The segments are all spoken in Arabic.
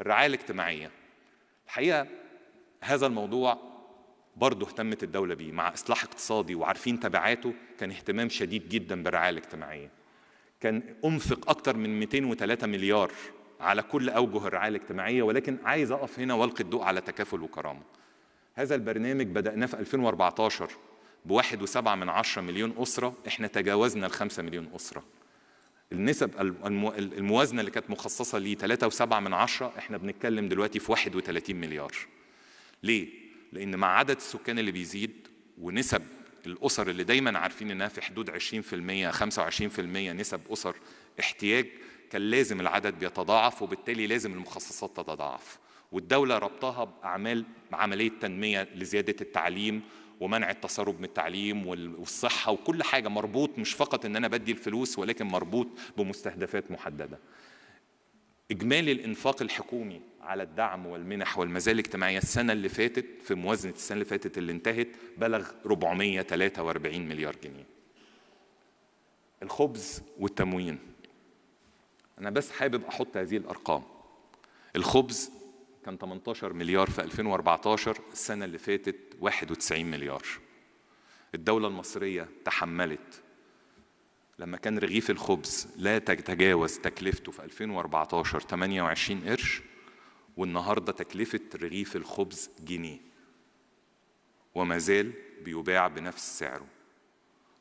الرعاية الاجتماعية الحقيقة هذا الموضوع برضه اهتمت الدولة بيه مع إصلاح اقتصادي وعارفين تبعاته كان اهتمام شديد جدا بالرعاية الاجتماعية كان أنفق أكتر من 203 مليار على كل أوجه الرعاية الاجتماعية ولكن عايز أقف هنا وألقي الضوء على تكافل وكرامة هذا البرنامج بدأناه في 2014 بواحد وسبعة من عشرة مليون أسرة إحنا تجاوزنا الخمسة مليون أسرة النسب الموازنه اللي كانت مخصصه ليه 3.7 من عشرة احنا بنتكلم دلوقتي في 31 مليار. ليه؟ لان مع عدد السكان اللي بيزيد ونسب الاسر اللي دايما عارفين انها في حدود 20% 25% نسب اسر احتياج كان لازم العدد بيتضاعف وبالتالي لازم المخصصات تتضاعف والدوله ربطها باعمال عمليه تنميه لزياده التعليم ومنع التسرب من التعليم والصحة وكل حاجة مربوط مش فقط إن أنا بدي الفلوس ولكن مربوط بمستهدفات محددة إجمالي الإنفاق الحكومي على الدعم والمنح والمزايا الاجتماعية السنة اللي فاتت في موازنة السنة اللي فاتت اللي انتهت بلغ 443 مليار جنيه الخبز والتموين أنا بس حابب أحط هذه الأرقام الخبز كان 18 مليار في 2014 السنة اللي فاتت 91 مليار الدولة المصرية تحملت لما كان رغيف الخبز لا تتجاوز تكلفته في 2014 28 قرش والنهاردة تكلفة رغيف الخبز جنيه وما زال بيباع بنفس سعره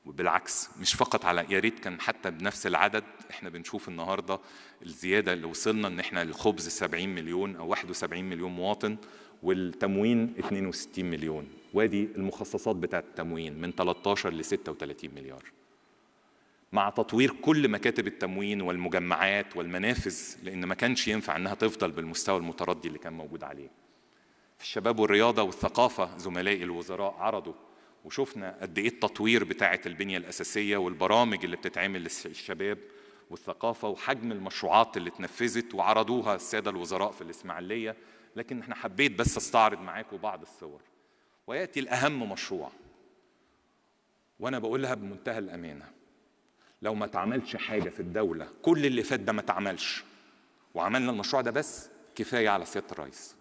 وبالعكس مش فقط على يا ريت كان حتى بنفس العدد احنا بنشوف النهارده الزياده اللي وصلنا ان احنا الخبز 70 مليون او 71 مليون مواطن والتموين 62 مليون وادي المخصصات بتاعه التموين من 13 ل 36 مليار مع تطوير كل مكاتب التموين والمجمعات والمنافذ لان ما كانش ينفع انها تفضل بالمستوى المتردي اللي كان موجود عليه في الشباب والرياضه والثقافه زملائي الوزراء عرضوا وشفنا قد ايه التطوير بتاعه البنيه الاساسيه والبرامج اللي بتتعمل للشباب والثقافه وحجم المشروعات اللي اتنفذت وعرضوها الساده الوزراء في الاسماعيليه لكن احنا حبيت بس استعرض معاكم بعض الصور وياتي الاهم مشروع وانا بقولها بمنتهى الامانه لو ما اتعملش حاجه في الدوله كل اللي فات ده ما اتعملش وعملنا المشروع ده بس كفايه على سياده الرئيس